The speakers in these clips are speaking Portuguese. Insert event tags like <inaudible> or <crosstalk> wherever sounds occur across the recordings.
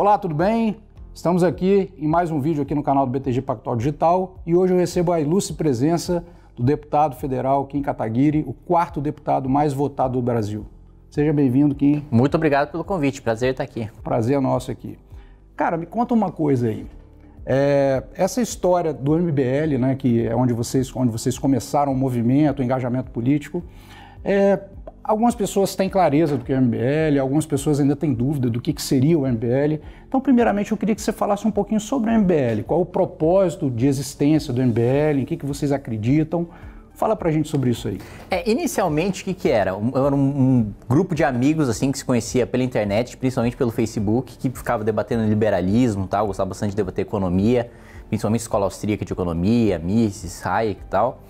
Olá, tudo bem? Estamos aqui em mais um vídeo aqui no canal do BTG Pactual Digital e hoje eu recebo a ilustre presença do deputado federal Kim Kataguiri, o quarto deputado mais votado do Brasil. Seja bem-vindo, Kim. Muito obrigado pelo convite, prazer estar aqui. Prazer é nosso aqui. Cara, me conta uma coisa aí. É, essa história do MBL, né, que é onde vocês, onde vocês começaram o movimento, o engajamento político, é, Algumas pessoas têm clareza do que é o MBL, algumas pessoas ainda têm dúvida do que, que seria o MBL. Então, primeiramente, eu queria que você falasse um pouquinho sobre o MBL, qual o propósito de existência do MBL, em que, que vocês acreditam. Fala pra gente sobre isso aí. É, inicialmente, o que, que era? Um, era um, um, grupo de amigos assim que se conhecia pela internet, principalmente pelo Facebook, que ficava debatendo liberalismo tal, gostava bastante de debater economia, principalmente escola austríaca de economia, Mises, Hayek e tal.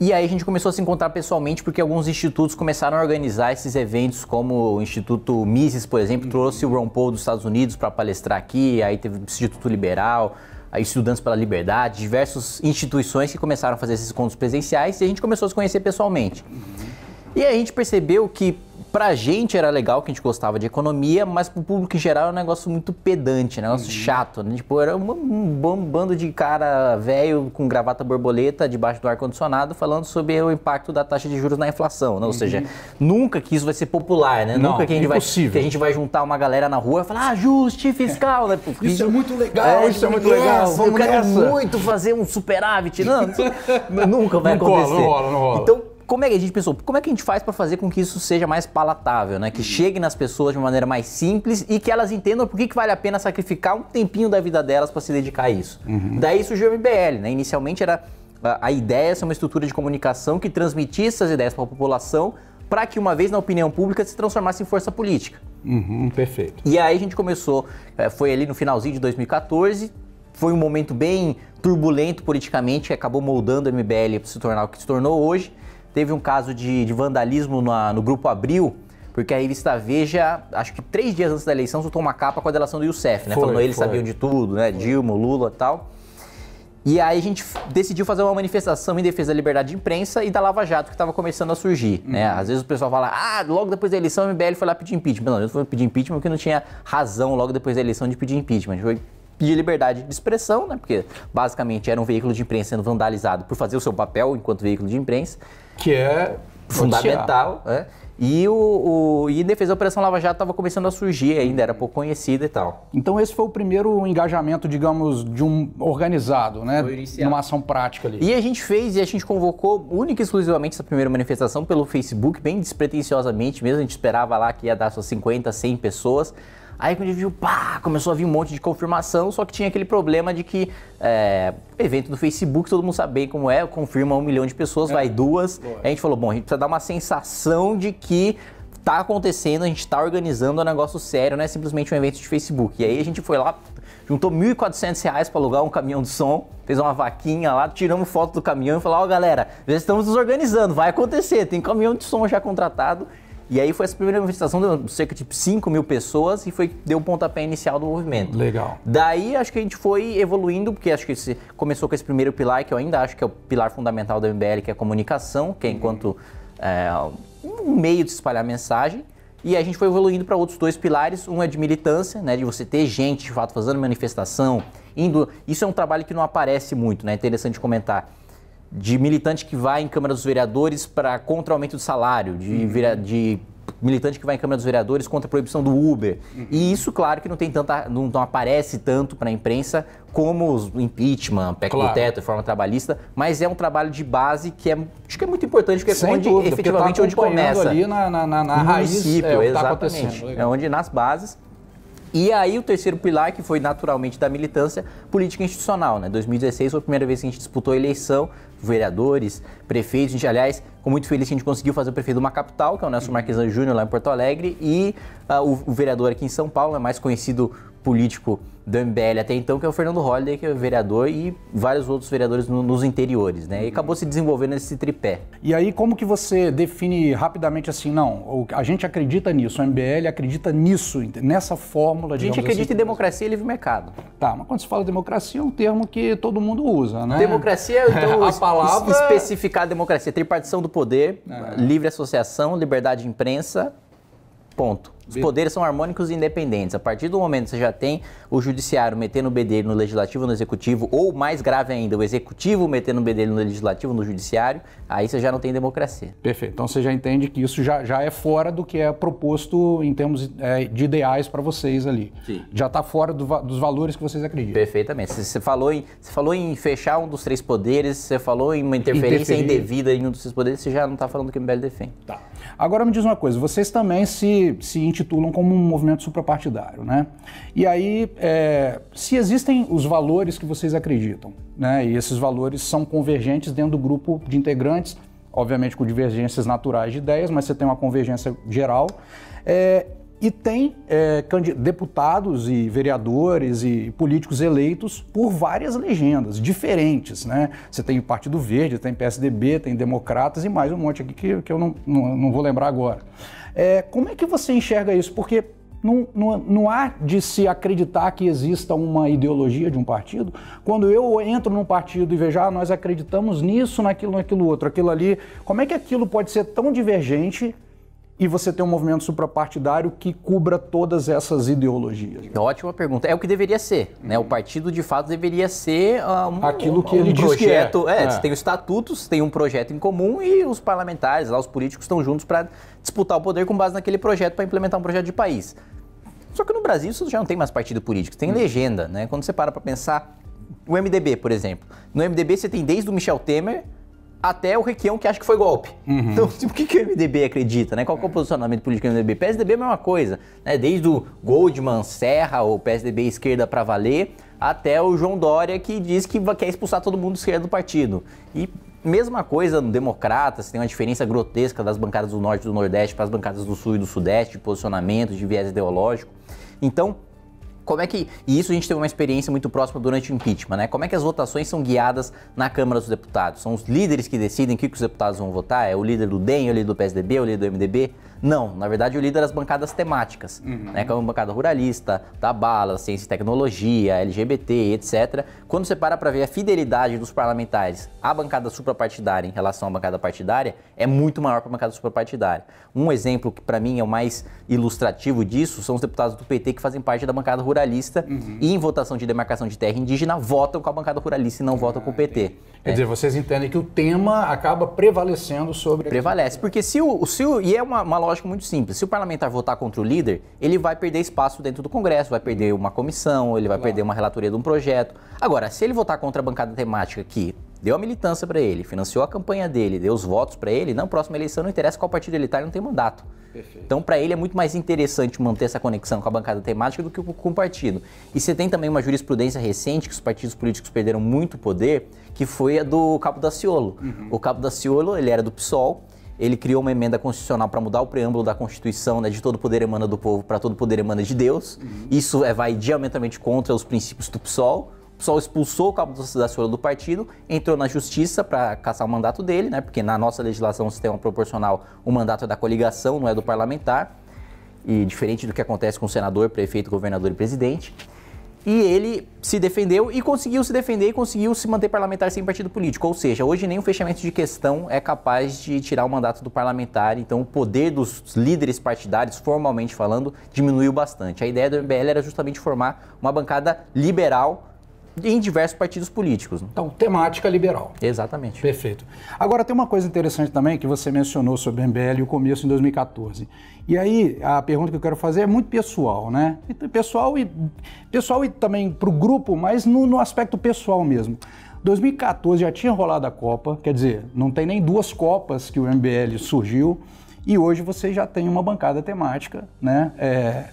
E aí a gente começou a se encontrar pessoalmente porque alguns institutos começaram a organizar esses eventos, como o Instituto Mises, por exemplo, trouxe o Ron Paul dos Estados Unidos para palestrar aqui, aí teve o Instituto Liberal, aí Estudantes pela Liberdade, diversas instituições que começaram a fazer esses encontros presenciais e a gente começou a se conhecer pessoalmente. E aí a gente percebeu que Pra gente era legal que a gente gostava de economia, mas pro público em geral era é um negócio muito pedante, né? negócio uhum. chato, né? Tipo, era um, um, bando de cara velho com gravata borboleta debaixo do ar-condicionado falando sobre o impacto da taxa de juros na inflação, né? Ou uhum. seja, nunca que isso vai ser popular, né? Não, nunca que a, gente vai, que a gente vai juntar uma galera na rua e falar, ah, ajuste fiscal, né? Porque, isso é muito legal, é, isso é tipo, muito legal, legal. Eu quero nessa. muito fazer um superávit. Não, <laughs> nunca vai não acontecer. Rola, não rola, não rola. Então, como é que a gente pensou? Como é que a gente faz para fazer com que isso seja mais palatável, né? Que uhum. chegue nas pessoas de uma maneira mais simples e que elas entendam por que, que vale a pena sacrificar um tempinho da vida delas para se dedicar a isso. Uhum. Daí surgiu o MBL, né? Inicialmente era a, a ideia é ser uma estrutura de comunicação que transmitisse essas ideias para a população para que uma vez na opinião pública se transformasse em força política. Uhum, perfeito. E aí a gente começou, eh, foi ali no finalzinho de 2014, foi um momento bem turbulento politicamente, que acabou moldando o MBL para se tornar o que se tornou hoje. Teve um caso de, de vandalismo na, no Grupo Abril, porque a revista Veja, acho que três dias antes da eleição, soltou uma capa com a delação do Youssef, né? Foi, Falando eles sabiam de tudo, né? Foi. Dilma, Lula e tal. E aí a gente decidiu fazer uma manifestação em defesa da liberdade de imprensa e da Lava Jato que estava começando a surgir, né? uhum. né? Às vezes o pessoal fala, ah, logo depois da eleição o MBL foi lá pedir impeachment. Não, eu fui pedir impeachment porque não tinha razão logo depois da eleição de pedir impeachment. Foi de liberdade de expressão, né? Porque basicamente era um veículo de imprensa sendo vandalizado por fazer o seu papel enquanto veículo de imprensa. Que é fundamental, né? E, o, o, e Defesa da Operação Lava Jato estava começando a surgir ainda, era pouco conhecida e tal. Então esse foi o primeiro engajamento, digamos, de um organizado, né? Numa ação prática ali. E a gente fez e a gente convocou única e exclusivamente essa primeira manifestação pelo Facebook, bem despretensiosamente mesmo. A gente esperava lá que ia dar suas 50, 100 pessoas. Aí quando a gente viu, pá, começou a vir um monte de confirmação, só que tinha aquele problema de que é, evento do Facebook, todo mundo sabe bem como é, confirma um milhão de pessoas, é. vai duas. Boa. A gente falou, bom, a gente precisa dar uma sensação de que tá acontecendo, a gente tá organizando um negócio sério, não é simplesmente um evento de Facebook. E aí a gente foi lá, juntou 1.400 reais para alugar um caminhão de som, fez uma vaquinha lá, tiramos foto do caminhão e falou, ó oh, galera, já estamos nos organizando, vai acontecer, tem caminhão de som já contratado e aí foi essa primeira manifestação, deu cerca de 5 mil pessoas e foi deu o um pontapé inicial do movimento. Legal. Daí acho que a gente foi evoluindo, porque acho que começou com esse primeiro pilar, que eu ainda acho que é o pilar fundamental da MBL, que é a comunicação, que é uhum. enquanto é, um meio de espalhar mensagem. E a gente foi evoluindo para outros dois pilares. Um é de militância, né, de você ter gente de fato fazendo manifestação, indo. Isso é um trabalho que não aparece muito, né? É interessante comentar de militante que vai em Câmara dos Vereadores para contra aumento do salário, de, uhum. vira, de militante que vai em Câmara dos Vereadores contra a proibição do Uber. Uhum. E isso, claro, que não tem tanta, não, não aparece tanto para a imprensa como o impeachment, PEC claro. do teto, reforma trabalhista, mas é um trabalho de base que é, acho que é muito importante, porque é onde dúvida, tá efetivamente tá onde começa. ali na, na, na, na raiz, município, é, tá exatamente. Tá é onde nas bases. E aí o terceiro pilar, que foi naturalmente da militância, política institucional. Né? 2016 foi a primeira vez que a gente disputou a eleição, vereadores, prefeitos. A gente, aliás, ficou muito feliz que a gente conseguiu fazer o prefeito de uma capital, que é o Nelson Marquesan Júnior, lá em Porto Alegre, e uh, o, o, vereador aqui em São Paulo, é mais conhecido político do MBL até então, que é o Fernando Holliday, que é vereador, e vários outros vereadores no, nos interiores, né? E acabou se desenvolvendo esse tripé. E aí, como que você define rapidamente assim, não, a gente acredita nisso, o MBL acredita nisso, nessa fórmula de. A gente assim? acredita assim, em democracia e livre mercado. Tá, mas quando se fala democracia, é um termo que todo mundo usa, né? Democracia, <laughs> então, é, a palavra. Especificar a democracia, tripartição do poder, é. livre associação, liberdade de imprensa, ponto. Os poderes são harmônicos e independentes. A partir do momento que você já tem o judiciário metendo o bedelho no legislativo, no executivo, ou mais grave ainda, o executivo metendo o bedelho no legislativo, no judiciário, aí você já não tem democracia. Perfeito. Então você já entende que isso já, já é fora do que é proposto em termos é, de ideais para vocês ali. Sim. Já está fora do, dos valores que vocês acreditam. Perfeitamente. Você falou, em, você falou em fechar um dos três poderes, você falou em uma interferência Interferir. indevida em um dos três poderes, você já não está falando do que o MBL defende. Tá. Agora me diz uma coisa, vocês também se, se intitulam como um movimento suprapartidário, né? E aí, é, se existem os valores que vocês acreditam, né? E esses valores são convergentes dentro do grupo de integrantes, obviamente com divergências naturais de ideias, mas você tem uma convergência geral. É, e tem é, deputados e vereadores e políticos eleitos por várias legendas diferentes, né? Você tem o Partido Verde, tem PSDB, tem Democratas e mais um monte aqui que, que eu não, não, não, vou lembrar agora. É, como é que você enxerga isso? Porque não, não, não, há de se acreditar que exista uma ideologia de um partido. Quando eu entro num partido e vejo, ah, nós acreditamos nisso, naquilo, naquilo outro, aquilo ali, como é que aquilo pode ser tão divergente e você ter um movimento suprapartidário que cubra todas essas ideologias. Ótima pergunta. É o que deveria ser, né? O partido de fato deveria ser ah, um, aquilo que um, ele um diz projeto. Que é. É, é. tem os estatutos, tem um projeto em comum e os parlamentares, lá os políticos estão juntos para disputar o poder com base naquele projeto para implementar um projeto de país. Só que no Brasil isso já não tem mais partido político, tem hum. legenda, né? Quando você para para pensar o MDB, por exemplo. No MDB você tem desde o Michel Temer até o Requião que acha que foi golpe. Uhum. Então, tipo, o que, que o MDB acredita, né? Qual é o posicionamento político do MDB? PSDB é a mesma coisa, né? Desde o Goldman Serra, ou PSDB esquerda para valer, até o João Dória que diz que quer expulsar todo mundo esquerda do partido. E mesma coisa no Democratas, tem uma diferença grotesca das bancadas do Norte e do Nordeste para as bancadas do Sul e do Sudeste, de posicionamento, de viés ideológico. Então, como é que. E isso a gente teve uma experiência muito próxima durante o impeachment, né? Como é que as votações são guiadas na Câmara dos Deputados? São os líderes que decidem o que, que os deputados vão votar? É o líder do DEM, é o líder do PSDB, é o líder do MDB? Não, na verdade o líder das bancadas temáticas, uhum. né, como é bancada ruralista, da tá bala, ciência e tecnologia, LGBT, etc. Quando você para para ver a fidelidade dos parlamentares à bancada suprapartidária em relação à bancada partidária, é muito maior para a bancada suprapartidária. Um exemplo que para mim é o mais ilustrativo disso são os deputados do PT que fazem parte da bancada ruralista uhum. e em votação de demarcação de terra indígena votam com a bancada ruralista e não ah, votam com o PT. Entendi. Quer é. dizer, vocês entendem que o tema acaba prevalecendo sobre. Prevalece, porque se o. Se o e é uma, uma lógica muito simples. Se o parlamentar votar contra o líder, ele vai perder espaço dentro do Congresso, vai perder uma comissão, ele vai claro. perder uma relatoria de um projeto. Agora, se ele votar contra a bancada temática que deu a militância para ele, financiou a campanha dele, deu os votos para ele, na próxima eleição não interessa qual partido ele está, ele não tem mandato. Perfeito. Então, para ele é muito mais interessante manter essa conexão com a bancada temática do que com o partido. E você tem também uma jurisprudência recente que os partidos políticos perderam muito poder, que foi a do Cabo da Uhum. O Cabo Ciolo ele era do PSOL, ele criou uma emenda constitucional para mudar o preâmbulo da Constituição, né, de todo poder emana do povo para todo poder emana de Deus. Uhum. Isso é, vai diametralmente contra os princípios do PSOL, PSOL expulsou o cabo da Ciola do partido, entrou na justiça para caçar o mandato dele, né? Porque na nossa legislação, o sistema proporcional, o mandato é da coligação, não é do parlamentar. E diferente do que acontece com senador, prefeito, governador e presidente. E ele se defendeu e conseguiu se defender e conseguiu se manter parlamentar sem partido político. Ou seja, hoje nem o fechamento de questão é capaz de tirar o mandato do parlamentar. Então, o poder dos líderes partidários, formalmente falando, diminuiu bastante. A ideia do MBL era justamente formar uma bancada liberal em diversos partidos políticos. Né? Então, temática liberal. Exatamente. Perfeito. Agora, tem uma coisa interessante também que você mencionou sobre o MBL e o começo em 2014. E aí, a pergunta que eu quero fazer é muito pessoal, né? Então, pessoal e, pessoal e também para o grupo, mas no, no aspecto pessoal mesmo. 2014 já tinha rolado a Copa, quer dizer, não tem nem duas Copas que o MBL surgiu, e hoje você já tem uma bancada temática, né? É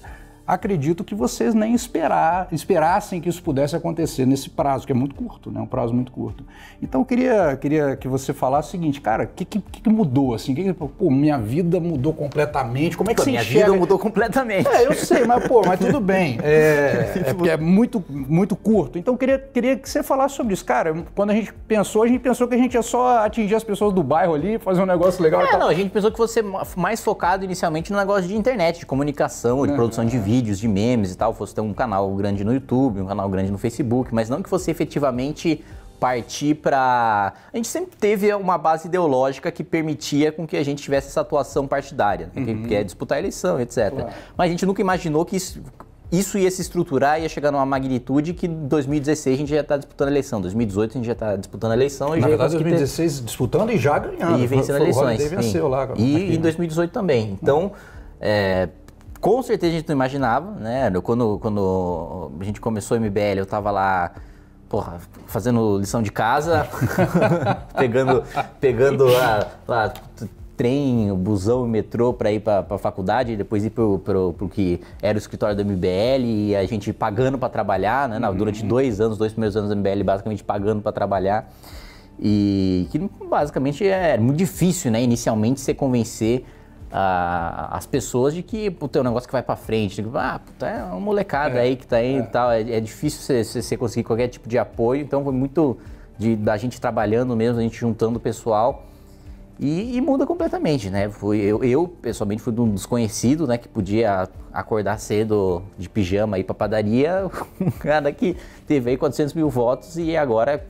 acredito que vocês nem esperar, esperassem que isso pudesse acontecer nesse prazo, que é muito curto, né? um prazo muito curto. Então, eu queria, queria que você falasse o seguinte, cara, o que, que, que, mudou? Assim? Que, pô, minha vida mudou completamente. Como é que pô, você minha enxerga? Minha vida mudou completamente. É, eu sei, mas, pô, mas tudo bem. <laughs> É, é, é muito, muito curto. Então, eu queria, queria que você falasse sobre isso. Cara, quando a gente pensou, a gente pensou que a gente ia só atingir as pessoas do bairro ali, fazer um negócio legal. É, não, a gente pensou que fosse mais focado inicialmente no negócio de internet, de comunicação, de produção de vídeo vídeos de memes e tal, fosse ter um canal grande no YouTube, um canal grande no Facebook, mas não que você efetivamente partir para a gente sempre teve uma base ideológica que permitia com que a gente tivesse essa atuação partidária, né? uhum. que é uhum. disputar a eleição, etc. Claro. Mas a gente nunca imaginou que isso isso ia se estruturar, ia chegar numa magnitude que em 2016 a gente já está disputando a eleição, 2018 a gente já está disputando a eleição. Na verdade, 2016 ter... disputando e já ganhando. E vencendo Foi, eleições. lá, e aqui, em 2018 né? também. Então, é, com certeza a gente não imaginava, né? Quando, quando a gente começou o MBL, eu tava lá, porra, fazendo lição de casa, <laughs> pegando, pegando lá, ah, lá, trem, busão e metrô para ir para a faculdade, depois ir pro, pro, pro que era o escritório do MBL, e a gente pagando para trabalhar, né? Não, uhum. durante dois anos, dois primeiros anos do MBL, basicamente pagando para trabalhar. E que basicamente é muito difícil, né? Inicialmente, você convencer as pessoas de que o teu é negócio que vai para frente, tipo, ah, puta, é uma molecada é, aí que tá aí é. e tal, é, é difícil você conseguir qualquer tipo de apoio, então foi muito de, da gente trabalhando mesmo, a gente juntando o pessoal. E, e, muda completamente, né? Fui, eu, eu, pessoalmente, fui um desconhecido, né? Que podia acordar cedo de pijama e ir padaria. <laughs> Um cara que teve aí 400 mil votos e agora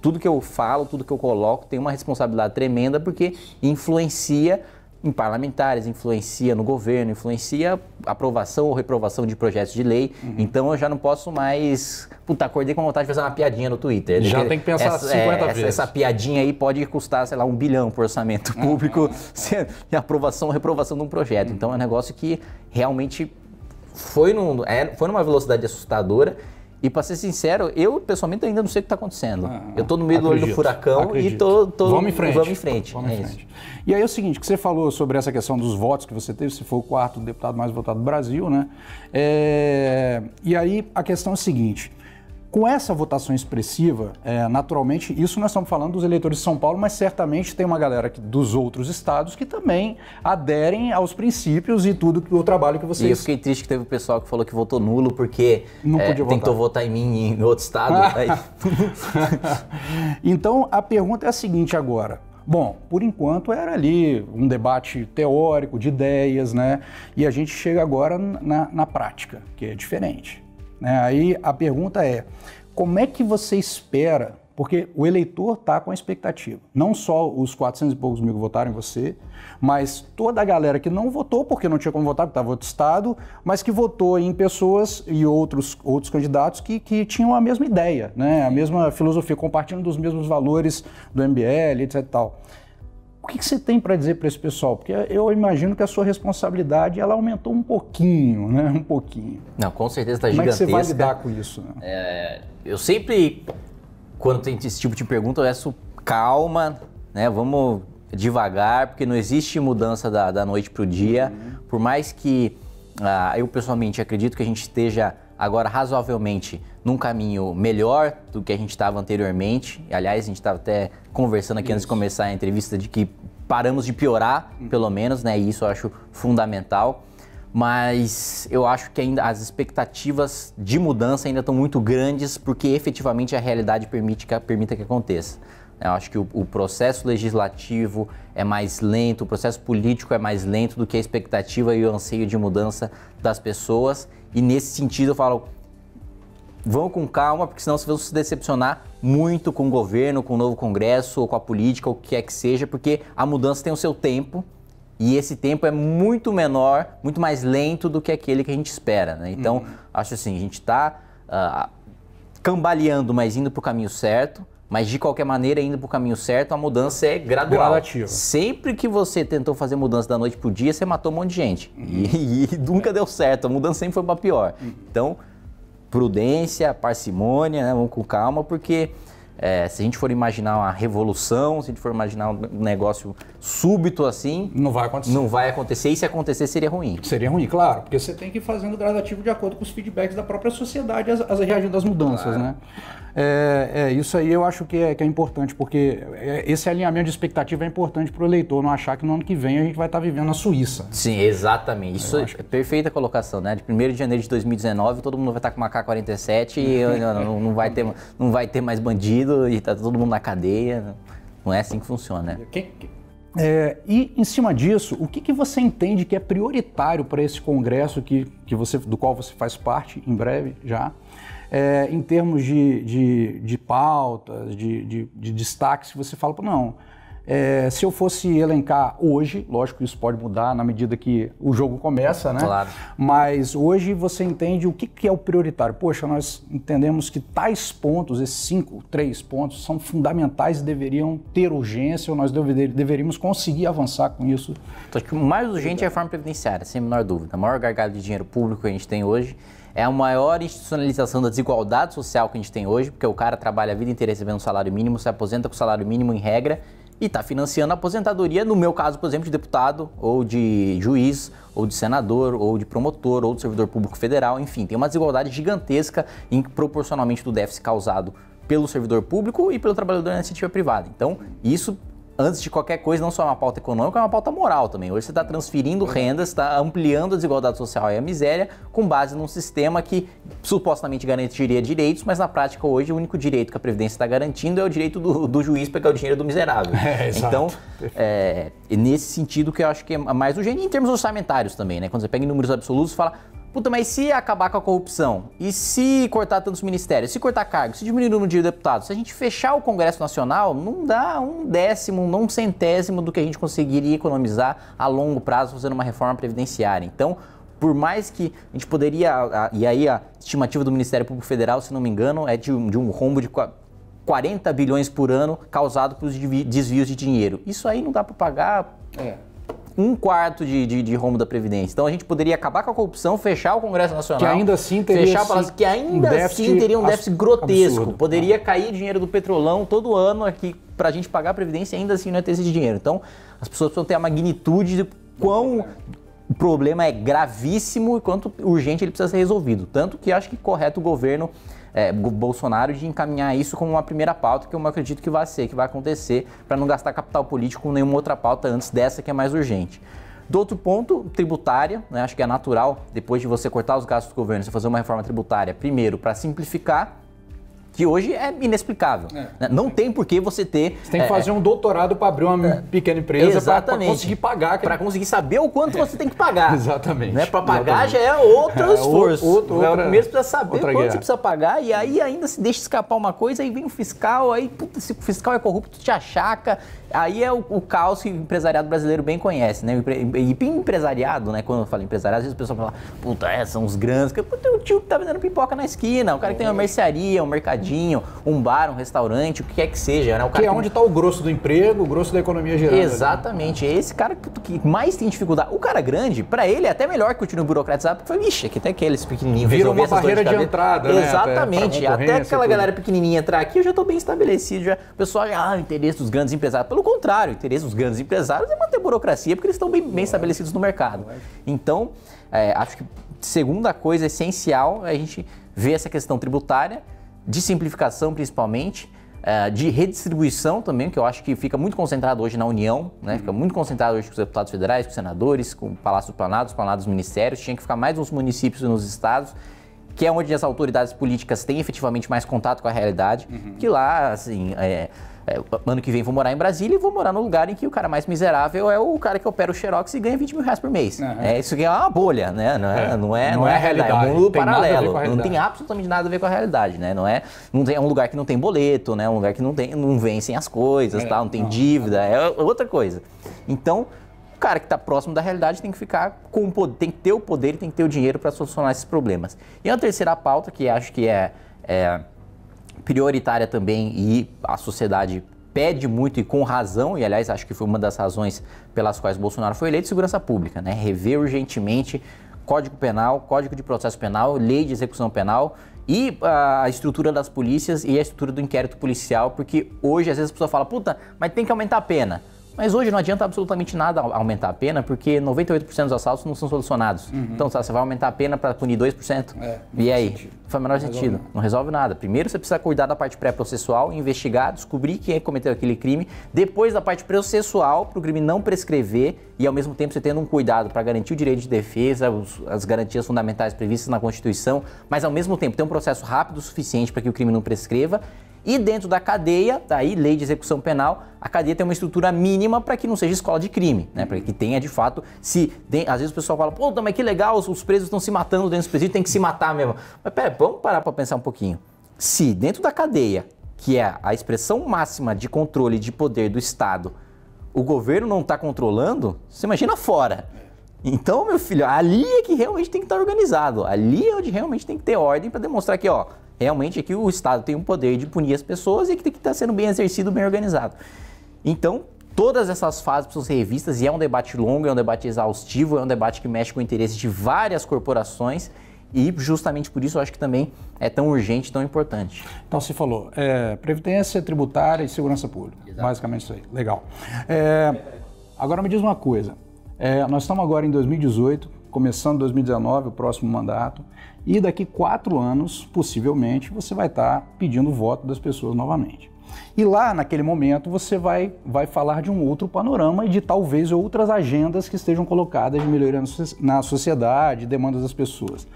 tudo que eu falo, tudo que eu coloco tem uma responsabilidade tremenda porque influencia em parlamentares, influencia no governo, influencia aprovação ou reprovação de projetos de lei. Uhum. Então eu já não posso mais. Puta, acordei com vontade de fazer uma piadinha no Twitter. Já tem que pensar essa, 50 é, vezes. Essa, essa, piadinha aí pode custar, sei lá, um bilhão para orçamento uhum. público, uhum. <laughs> se, aprovação ou reprovação de um projeto. Uhum. Então é um negócio que realmente foi, num, é, foi numa velocidade assustadora e para ser sincero, eu pessoalmente ainda não sei o que está acontecendo. Ah, eu estou no meio acredito, do olho do furacão acredito. e estou vamos em frente. Vamos em frente. Vamos é em frente. E aí é o seguinte, que você falou sobre essa questão dos votos que você teve, se foi o quarto deputado mais votado do Brasil, né? É... E aí a questão é a seguinte. Com essa votação expressiva, é, naturalmente, isso nós estamos falando dos eleitores de São Paulo, mas certamente tem uma galera que, dos outros estados que também aderem aos princípios e tudo o trabalho que vocês. E eu fiquei triste que teve o pessoal que falou que votou nulo porque Não é, podia votar. tentou votar em mim em outro estado. <laughs> então a pergunta é a seguinte agora. Bom, por enquanto era ali um debate teórico, de ideias, né? E a gente chega agora na, na prática, que é diferente. Né? Aí a pergunta é: como é que você espera? Porque o eleitor está com a expectativa. Não só os 400 e poucos mil que votaram em você, mas toda a galera que não votou, porque não tinha como votar, porque estava outro estado, mas que votou em pessoas e outros, outros candidatos que, que tinham a mesma ideia, né? a mesma filosofia, compartilhando dos mesmos valores do MBL, etc. Tal que, que você tem para dizer para esse pessoal? Porque eu imagino que a sua responsabilidade ela aumentou um pouquinho, né? Um pouquinho. Não, com certeza está gigantesca. Como é que você vai lidar com isso? Né? É, eu sempre, quando tem esse tipo de pergunta, eu peço calma, né? Vamos devagar, porque não existe mudança da, da noite para o dia. Uhum. Por mais que ah, eu pessoalmente acredito que a gente esteja agora razoavelmente num caminho melhor do que a gente estava anteriormente. Aliás, a gente estava até conversando aqui Isso. antes de começar a entrevista de que paramos de piorar, uhum. pelo menos, né? E isso eu acho fundamental. Mas eu acho que ainda as expectativas de mudança ainda estão muito grandes, porque efetivamente a realidade permite que, permita que aconteça. Né, eu acho que o, o, processo legislativo é mais lento, o processo político é mais lento do que a expectativa e o anseio de mudança das pessoas. E nesse sentido eu falo, vão com calma, porque senão vocês vão se decepcionar muito com o governo, com o novo Congresso, ou com a política, ou o que é que seja, porque a mudança tem o seu tempo. E esse tempo é muito menor, muito mais lento do que aquele que a gente espera. Né? Então, uhum. acho assim, a gente está uh, ah, cambaleando, mas indo para o caminho certo. Mas de qualquer maneira, indo para o caminho certo, a mudança é gradual. Gradativa. Sempre que você tentou fazer mudança da noite para o dia, você matou um monte de gente. Uhum. E, <laughs> e, nunca deu certo. A mudança sempre foi para pior. Uhum. Então, prudência, parcimônia, né? vamos com calma, porque é, se a gente for imaginar uma revolução, se a gente for imaginar um negócio súbito assim. Não vai acontecer. Não vai acontecer, e se acontecer seria ruim. Seria ruim, claro, porque você tem que ir fazendo gradativo de acordo com os feedbacks da própria sociedade, as, as reagindo às mudanças, claro. né? É, é, isso aí eu acho que é, que é importante, porque é, esse alinhamento de expectativa é importante para o eleitor não achar que no ano que vem a gente vai estar tá vivendo na Suíça. Sim, exatamente. Isso é perfeita colocação, né? De 1 de janeiro de 2019, todo mundo vai estar tá com uma K-47 e <laughs> não, não, não, vai ter, não vai ter mais bandido e tá todo mundo na cadeia. Não é assim que funciona. Né? é, e em cima disso, o que, que você entende que é prioritário para esse congresso que, que você, do qual você faz parte em breve já, é, em termos de, de, de pautas, de, de, de destaques você fala, não, é, se eu fosse elencar hoje, lógico isso pode mudar na medida que o jogo começa, né? Claro. Mas hoje você entende o que, que é o prioritário. Poxa, nós entendemos que tais pontos, esses cinco, três pontos, são fundamentais e deveriam ter urgência, ou nós dever, deveríamos conseguir avançar com isso. Então, acho que o mais urgente é a reforma previdenciária, sem a menor dúvida. O maior gargalo de dinheiro público que a gente tem hoje é a maior institucionalização da desigualdade social que a gente tem hoje, porque o cara trabalha a vida inteira recebendo um salário mínimo, se aposenta com o salário mínimo em regra e está financiando a aposentadoria, no meu caso, por exemplo, de deputado, ou de juiz, ou de senador, ou de promotor, ou de servidor público federal, enfim, tem uma desigualdade gigantesca em proporcionalmente do déficit causado pelo servidor público e pelo trabalhador na iniciativa privada. Então, isso antes de qualquer coisa, não só é uma pauta econômica, é uma pauta moral também. Hoje você está transferindo rendas, está ampliando a desigualdade social e a miséria com base num sistema que supostamente garantiria direitos, mas na prática hoje o único direito que a Previdência está garantindo é o direito do, do juiz pegar o dinheiro do miserável. <laughs> É, então, é, nesse sentido que eu acho que é mais urgente, em termos orçamentários também, né? Quando você pega em números absolutos, fala, Puta, mas se acabar com a corrupção, e se cortar tantos ministérios, se cortar cargos, se diminuir o número de deputados, se a gente fechar o Congresso Nacional, não dá um décimo, não um centésimo do que a gente conseguiria economizar a longo prazo fazendo uma reforma previdenciária. Então, por mais que a gente poderia, e aí a estimativa do Ministério Público Federal, se não me engano, é de um, de um rombo de 40 bilhões por ano causado pelos desvios de dinheiro. Isso aí não dá para pagar é um quarto de, de, de rombo da Previdência. Então a gente poderia acabar com a corrupção, fechar o Congresso Nacional. Que ainda assim teria fechar palácio, que ainda um assim teria um déficit grotesco. Absurdo. Poderia ah. cair dinheiro do petrolão todo ano aqui para a gente pagar a Previdência ainda assim não ia ter esse dinheiro. Então as pessoas precisam ter a magnitude de quão o problema é gravíssimo e quanto urgente ele precisa ser resolvido. Tanto que acho que correto o governo é, Bolsonaro de encaminhar isso como uma primeira pauta, que eu acredito que vai ser, que vai acontecer, para não gastar capital político com nenhuma outra pauta antes dessa que é mais urgente. Do outro ponto, tributária, né? acho que é natural, depois de você cortar os gastos do governo, você fazer uma reforma tributária, primeiro, para simplificar que hoje é inexplicável. É. Né? Não tem por que você ter. Você tem que é, fazer um doutorado para abrir uma é, pequena empresa para conseguir pagar. Para conseguir saber o quanto você tem que pagar. <laughs> exatamente. Né? Para pagar exatamente. já é outro é, esforço. Outro, né? outra, outra, primeiro precisa saber quanto guerra. você precisa pagar e aí ainda se deixa escapar uma coisa, aí vem o fiscal, aí puta, se o fiscal é corrupto, te achaca. Aí é o, o, caos que o empresariado brasileiro bem conhece, né? E empresariado, né? Quando eu falo empresariado, às vezes o pessoal fala, puta, é, são os grandes. Puta, o tio que tá vendendo pipoca na esquina, o cara que tem uma uhum. mercearia, um mercadinho, um bar, um restaurante, o que quer que seja, né? O cara que é que... onde tá o grosso do emprego, o grosso da economia geral. Exatamente. Ali. É esse cara que, que mais tem dificuldade. O cara grande, para ele é até melhor que continue burocratizado, porque, vixe, aqui tem aqueles pequenininhos. Vira uma barreira de, de entrada, né? Exatamente. Até, até aquela galera pequenininha entrar aqui, eu já tô bem estabelecido, já. O pessoal ah, o interesse dos grandes empresários. Pelo contrário, o interesse dos grandes empresários é manter a burocracia, porque eles estão bem, bem estabelecidos no mercado. Então, é, acho que segunda coisa essencial é a gente ver essa questão tributária, de simplificação principalmente, é, de redistribuição também, que eu acho que fica muito concentrado hoje na União, né? fica uhum. muito concentrado hoje com os deputados federais, com os senadores, com o Palácio do Planalto, os Ministérios, tinha que ficar mais nos municípios e nos estados, que é onde as autoridades políticas têm efetivamente mais contato com a realidade, uhum. que lá, assim, é, é, ano que vem vou morar em Brasília e vou morar no lugar em que o cara mais miserável é o cara que opera o Xerox e ganha 20 mil reais por mês. Uhum. É, isso aqui é uma bolha, né? Não é, é. Não é, não, não é, é realidade. É um mundo paralelo. Não tem absolutamente nada a ver com a realidade, né? Não é, não tem, é um lugar que não tem boleto, né? É um lugar que não, tem, não vencem as coisas, é. Tá? não tem não, dívida, é outra coisa. Então, o cara que está próximo da realidade tem que ficar com poder, tem que ter o poder e tem que ter o dinheiro para solucionar esses problemas. E a terceira pauta, que acho que é, é prioritária também e a sociedade pede muito e com razão, e aliás acho que foi uma das razões pelas quais Bolsonaro foi eleito, segurança pública, né? Rever urgentemente Código Penal, Código de Processo Penal, Lei de Execução Penal e a estrutura das polícias e a estrutura do inquérito policial, porque hoje às vezes a pessoa fala, puta, mas tem que aumentar a pena. Mas hoje não adianta absolutamente nada aumentar a pena, porque 98% dos assaltos não são solucionados. Uhum. Então, sabe, tá, você vai aumentar a pena para punir 2%. É, e aí? Sentido. Faz o menor não sentido. Resolve não resolve nada. Primeiro você precisa cuidar da parte pré-processual, investigar, descobrir quem é cometeu aquele crime. Depois da parte processual, para o crime não prescrever e ao mesmo tempo você tendo um cuidado para garantir o direito de defesa, os, as garantias fundamentais previstas na Constituição, mas ao mesmo tempo ter um processo rápido o suficiente para que o crime não prescreva e dentro da cadeia, daí tá lei de execução penal, a cadeia tem uma estrutura mínima para que não seja escola de crime, né? Para que tenha de fato, se tem, às vezes o pessoal fala, pô, mas que legal, os, presos estão se matando dentro dos presídios, tem que se matar mesmo. Mas pera, vamos parar para pensar um pouquinho. Se dentro da cadeia, que é a expressão máxima de controle de poder do Estado, o governo não está controlando, você imagina fora. Então, meu filho, ali é que realmente tem que estar tá organizado. Ali é onde realmente tem que ter ordem para demonstrar que, ó, realmente é que o Estado tem um poder de punir as pessoas e que tem que estar tá sendo bem exercido, bem organizado. Então, todas essas fases precisam ser revistas e é um debate longo, é um debate exaustivo, é um debate que mexe com o interesse de várias corporações e justamente por isso eu acho que também é tão urgente, tão importante. Então se falou é, previdência tributária e segurança pública, Exato. basicamente isso aí. Legal. É, agora me diz uma coisa. É, nós estamos agora em 2018, começando 2019, o próximo mandato e daqui quatro anos, possivelmente, você vai estar pedindo voto das pessoas novamente. E lá, naquele momento, você vai, vai falar de um outro panorama e de talvez outras agendas que estejam colocadas de melhoria na sociedade, demandas das pessoas.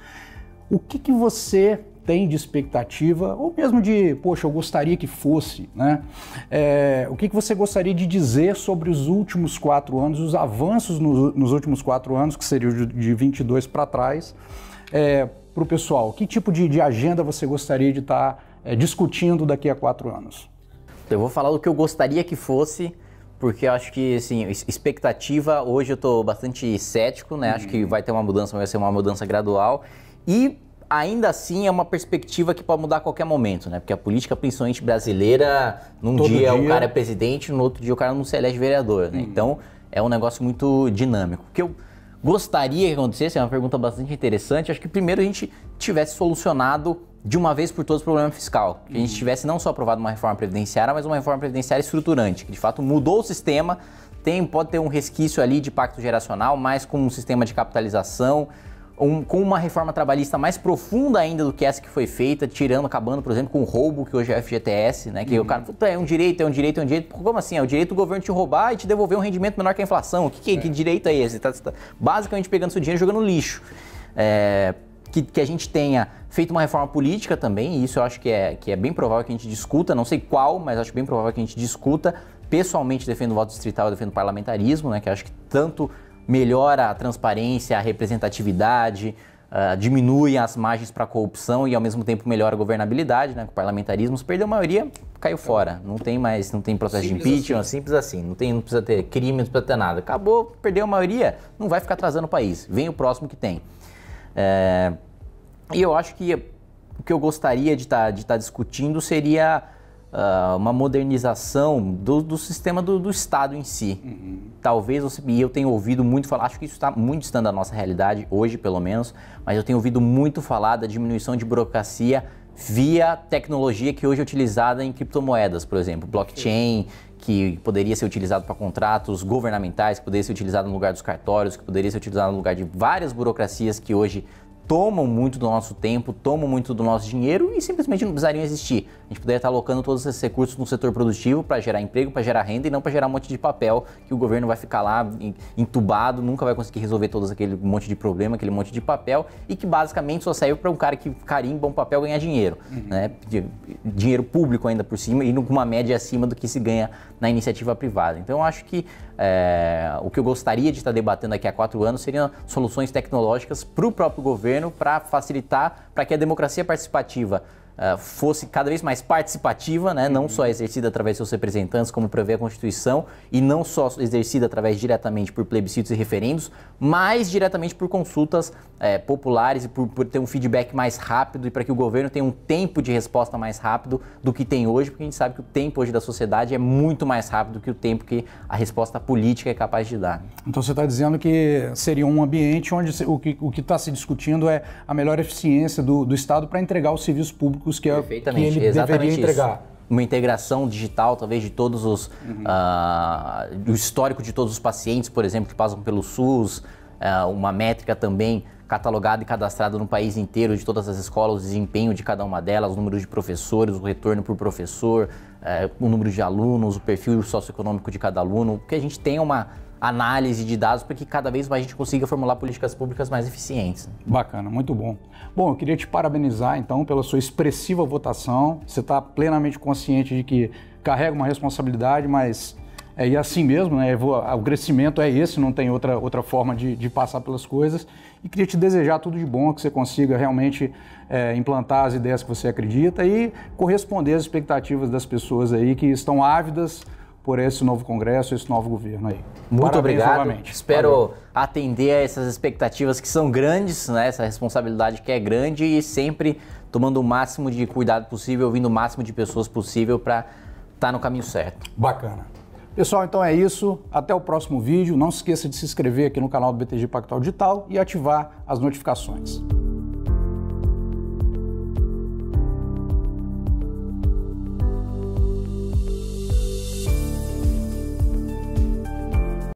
O que, que você tem de expectativa, ou mesmo de, poxa, eu gostaria que fosse, né? É, o que, que você gostaria de dizer sobre os últimos quatro anos, os avanços nos, nos últimos quatro anos, que seriam de 22 para trás, é, para o pessoal? Que tipo de, de, agenda você gostaria de estar tá, é, discutindo daqui a quatro anos? Eu vou falar do que eu gostaria que fosse, porque acho que, assim, expectativa, hoje eu estou bastante cético, né? Acho que uhum. vai ter uma mudança, vai ser uma mudança gradual. E ainda assim é uma perspectiva que pode mudar a qualquer momento, né? Porque a política, principalmente brasileira, num dia, dia, o cara é presidente, no outro dia o cara não se elege vereador, né? Uhum. Então é um negócio muito dinâmico. Que eu gostaria que acontecesse? É uma pergunta bastante interessante. Acho que primeiro a gente tivesse solucionado de uma vez por todas o problema fiscal. Que a gente uhum. tivesse não só aprovado uma reforma previdenciária, mas uma reforma previdenciária estruturante, que de fato mudou o sistema, tem, pode ter um resquício ali de pacto geracional, mas com um sistema de capitalização, um, com uma reforma trabalhista mais profunda ainda do que essa que foi feita, tirando, acabando, por exemplo, com o roubo que hoje é FGTS, né? Que uhum. o cara, puta, é um direito, é um direito, é um direito. Como assim? É o direito do governo te roubar e te devolver um rendimento menor que a inflação. O que, que, é. que direito é esse? Tá, tá, tá basicamente pegando seu dinheiro e jogando lixo. É, que, que, a gente tenha feito uma reforma política também, e isso eu acho que é, que é bem provável que a gente discuta, não sei qual, mas acho bem provável que a gente discuta. Pessoalmente defendo o voto distrital, eu defendo o parlamentarismo, né, que acho que tanto melhora a transparência, a representatividade, uh, diminui as margens para a corrupção e ao mesmo tempo melhora a governabilidade, né? O parlamentarismo, se perdeu a maioria, caiu fora. Não tem mais, não tem processo simples de impeachment, assim. simples assim. Não, tem, não precisa ter crime, não precisa ter nada. Acabou, perdeu a maioria, não vai ficar atrasando o país. Vem o próximo que tem. É... E eu acho que o que eu gostaria de estar tá, de tá discutindo seria uh, uma modernização do, do sistema do, do, Estado em si. Uhum. Talvez, você, e eu tenho ouvido muito falar, acho que isso está muito distante da nossa realidade, hoje pelo menos, mas eu tenho ouvido muito falar da diminuição de burocracia via tecnologia que hoje é utilizada em criptomoedas, por exemplo, blockchain, que poderia ser utilizado para contratos governamentais, que poderia ser utilizado no lugar dos cartórios, que poderia ser utilizado no lugar de várias burocracias que hoje tomam muito do nosso tempo, tomam muito do nosso dinheiro e simplesmente não precisariam existir. A gente poderia estar alocando todos esses recursos no setor produtivo para gerar emprego, para gerar renda e não para gerar um monte de papel que o governo vai ficar lá entubado, nunca vai conseguir resolver todos aquele monte de problema, aquele monte de papel e que basicamente só serve para um cara que carimba um papel ganhar dinheiro, uhum. né? Dinheiro público ainda por cima e com uma média acima do que se ganha na iniciativa privada. Então eu acho que é, o que eu gostaria de estar debatendo daqui a quatro anos seriam soluções tecnológicas para o próprio governo para facilitar para que a democracia participativa ah, fosse cada vez mais participativa, né? não uhum. só exercida através de seus representantes, como prevê a Constituição, e não só exercida através diretamente por plebiscitos e referendos, mas diretamente por consultas é, populares e por, por, ter um feedback mais rápido e para que o governo tenha um tempo de resposta mais rápido do que tem hoje, porque a gente sabe que o tempo hoje da sociedade é muito mais rápido que o tempo que a resposta política é capaz de dar. Então você está dizendo que seria um ambiente onde o que está se discutindo é a melhor eficiência do, do Estado para entregar os serviços públicos públicos que, é, que ele deveria isso. uma integração digital, talvez, de todos os. Uhum. Uh, do histórico de todos os pacientes, por exemplo, que passam pelo SUS, uh, uma métrica também catalogada e cadastrada no país inteiro, de todas as escolas, o desempenho de cada uma delas, o número de professores, o retorno por professor, uh, o número de alunos, o perfil socioeconômico de cada aluno, que a gente tenha é uma análise de dados para que cada vez mais a gente consiga formular políticas públicas mais eficientes. Né? Bacana, muito bom. Bom, eu queria te parabenizar então pela sua expressiva votação. Você está plenamente consciente de que carrega uma responsabilidade, mas é, e assim mesmo, né? O crescimento é esse, não tem outra, outra forma de, de passar pelas coisas. E queria te desejar tudo de bom, que você consiga realmente é, implantar as ideias que você acredita e corresponder às expectativas das pessoas aí que estão ávidas por esse novo Congresso, esse novo governo aí. Muito Parabéns obrigado. Novamente. Espero Valeu. atender a essas expectativas que são grandes, né? essa responsabilidade que é grande e sempre tomando o máximo de cuidado possível, ouvindo o máximo de pessoas possível para estar tá no caminho certo. Bacana. Pessoal, então é isso. Até o próximo vídeo. Não se esqueça de se inscrever aqui no canal do BTG Pactual Digital e ativar as notificações.